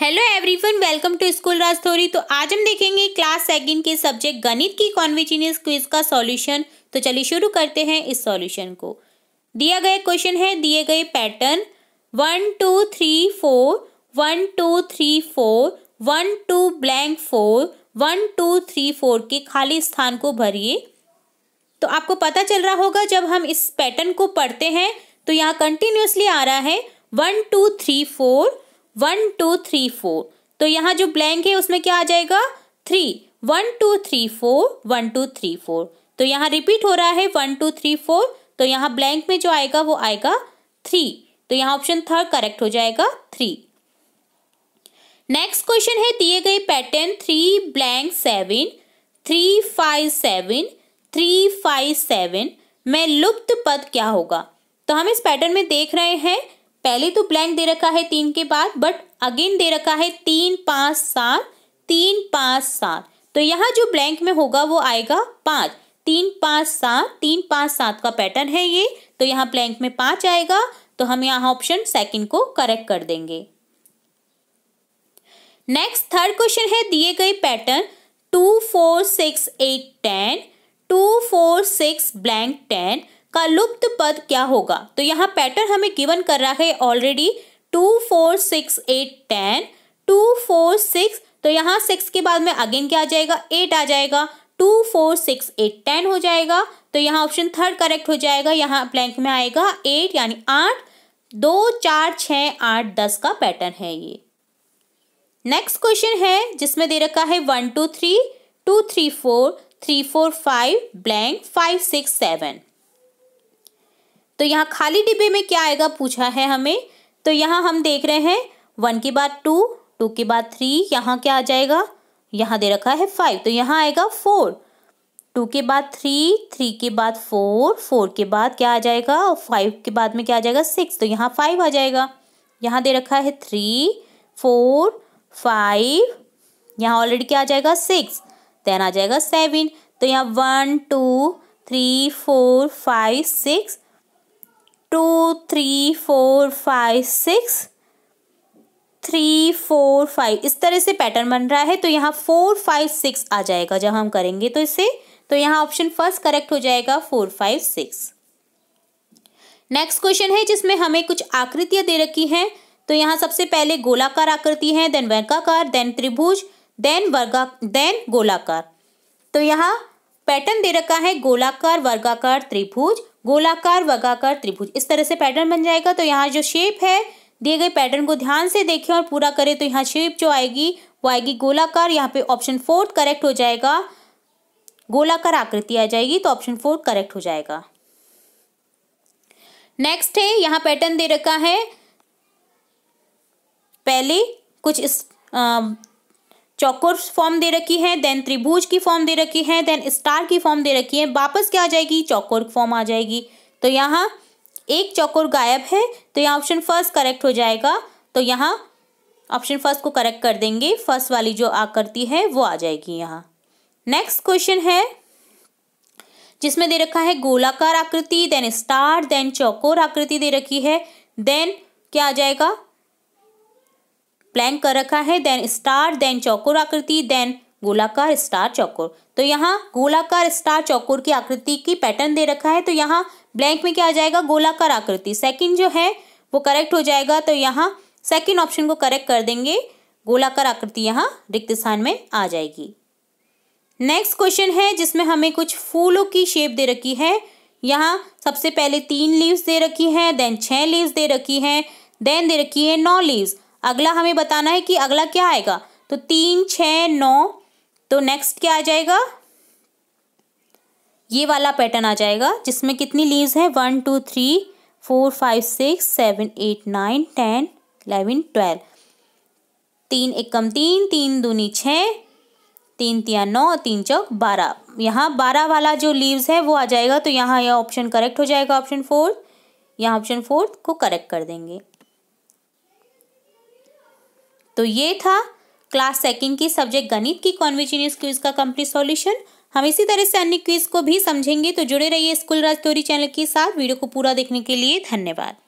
hello everyone welcome to school Rajthori तो आज हम देखेंगे क्लास सेकंड के सब्जेक्ट गणित की कॉन्विजीनियस क्विज का सॉल्यूशन तो चलिए शुरू करते हैं इस सॉल्यूशन को दिया गया क्वेश्चन है दिए गए pattern one two three four one two three four one two blank four one two three four के खाली स्थान को भरिए तो आपको पता चल रहा होगा जब हम इस पैटर्न को पढ़ते हैं तो यहाँ कंटिन्यूसली आ रहा है one two three four one two three four तो यहाँ जो ब्लैंक है उसमें क्या आ जाएगा three one two three four one two three four तो यहाँ रिपीट हो रहा है वन टू थ्री फोर तो यहाँ ब्लैंक में जो आएगा वो आएगा थ्री तो यहाँ ऑप्शन थर्ड करेक्ट हो जाएगा थ्री नेक्स्ट क्वेश्चन है दिए गए pattern three blank seven three five seven three five seven में लुप्त पद क्या होगा तो हम इस पैटर्न में देख रहे हैं पहले तो ब्लैंक दे रखा है तीन के बाद बट अगेन दे रखा है तीन पाँच सात तीन पाँच सात तो यहाँ जो ब्लैंक में होगा वो आएगा पाँच तीन पाँच सात तीन पाँच सात का पैटर्न है ये तो यहाँ ब्लैंक में पाँच आएगा तो हम यहाँ ऑप्शन सेकंड को करेक्ट कर देंगे नेक्स्ट थर्ड क्वेश्चन है दिए गए pattern two four six eight ten two four six blank ten का लुप्त पद क्या होगा तो यहाँ पैटर्न हमें गिवन कर रहा है already two four six eight ten two four six तो यहाँ सिक्स के बाद में अगेन क्या आ जाएगा एट आ जाएगा two four six eight ten हो जाएगा तो यहाँ ऑप्शन थर्ड करेक्ट हो जाएगा यहाँ ब्लैंक में आएगा एट यानी आठ दो चार छ आठ दस का पैटर्न है ये नेक्स्ट क्वेश्चन है जिसमें दे रखा है one two three two three four three four five blank five six seven तो यहाँ खाली डिब्बे में क्या आएगा पूछा है हमें तो यहाँ हम देख रहे हैं वन के बाद टू टू के बाद थ्री यहाँ क्या आ जाएगा यहाँ दे रखा है फाइव तो यहाँ आएगा फोर टू के बाद थ्री थ्री के बाद फोर फोर के बाद क्या आ जाएगा और फाइव के बाद में क्या आ जाएगा सिक्स तो यहाँ फाइव आ जाएगा यहाँ दे रखा है थ्री फोर फाइव यहाँ ऑलरेडी क्या आ जाएगा सिक्स देन आ जाएगा सेवन तो यहाँ one two three four five six two three four five six three four five इस तरह से पैटर्न बन रहा है तो यहाँ फोर फाइव सिक्स आ जाएगा जब हम करेंगे तो इसे तो यहाँ ऑप्शन फर्स्ट करेक्ट हो जाएगा four five six next question है जिसमें हमें कुछ आकृतियां दे रखी हैं तो यहाँ सबसे पहले गोलाकार आकृति है देन वर्गाकार देन त्रिभुज देन वर्गा देन गोलाकार तो यहाँ पैटर्न दे रखा है गोलाकार वर्गाकार त्रिभुज गोलाकार वगाकार त्रिभुज इस तरह से पैटर्न बन जाएगा तो यहाँ जो शेप है दिए गए पैटर्न को ध्यान से देखें और पूरा करें तो यहाँ शेप जो आएगी वो आएगी गोलाकार यहाँ पे ऑप्शन फोर्थ करेक्ट हो जाएगा गोलाकार आकृति आ जाएगी तो ऑप्शन फोर्थ करेक्ट हो जाएगा नेक्स्ट है यहाँ पैटर्न दे रखा है पहले कुछ इस आ, चौकोर्स फॉर्म दे रखी है देन त्रिभुज की फॉर्म दे रखी है देन स्टार की फॉर्म दे रखी है वापस क्या आ जाएगी चौकोर फॉर्म आ जाएगी तो यहाँ एक चौकोर गायब है तो यहाँ ऑप्शन फर्स्ट करेक्ट हो जाएगा तो यहाँ ऑप्शन फर्स्ट को करेक्ट कर देंगे फर्स्ट वाली जो आकृति है वो आ जाएगी यहाँ नेक्स्ट क्वेश्चन है जिसमें दे रखा है गोलाकार आकृति देन स्टार देन चौकोर आकृति दे रखी है देन क्या आ जाएगा प्लैंक कर रखा है देन स्टार देन चौकोर आकृति देन गोलाकार स्टार चौकोर तो यहाँ गोलाकार स्टार चौकोर की आकृति की पैटर्न दे रखा है तो यहाँ ब्लैंक में क्या आ जाएगा गोलाकार आकृति सेकंड जो है वो करेक्ट हो जाएगा तो यहाँ सेकंड ऑप्शन को करेक्ट कर देंगे गोलाकार आकृति यहाँ रिक्त स्थान में आ जाएगी नेक्स्ट क्वेश्चन है जिसमें हमें कुछ फूलों की शेप दे रखी है यहाँ सबसे पहले तीन लीव्स दे रखी है देन छः लीव्स दे रखी है देन दे रखी है नौ लीव्स अगला हमें बताना है कि अगला क्या आएगा तो तीन छ नौ तो नेक्स्ट क्या आ जाएगा ये वाला पैटर्न आ जाएगा जिसमें कितनी लीव्स हैं one two three four five six seven eight nine ten eleven twelve तीन एकम तीन तीन दूनी छः तीन तिया नौ तीन चौक बारह यहाँ बारह वाला जो लीव्स है वो आ जाएगा तो यहाँ यह ऑप्शन करेक्ट हो जाएगा ऑप्शन फोर यहाँ ऑप्शन फोर्थ को करेक्ट कर देंगे तो ये था क्लास सेकंड की सब्जेक्ट गणित की कॉन्विजीनियस क्विज का कंप्लीट सॉल्यूशन हम इसी तरह से अन्य क्विज को भी समझेंगे तो जुड़े रहिए स्कूल राज स्टोरी चैनल के साथ वीडियो को पूरा देखने के लिए धन्यवाद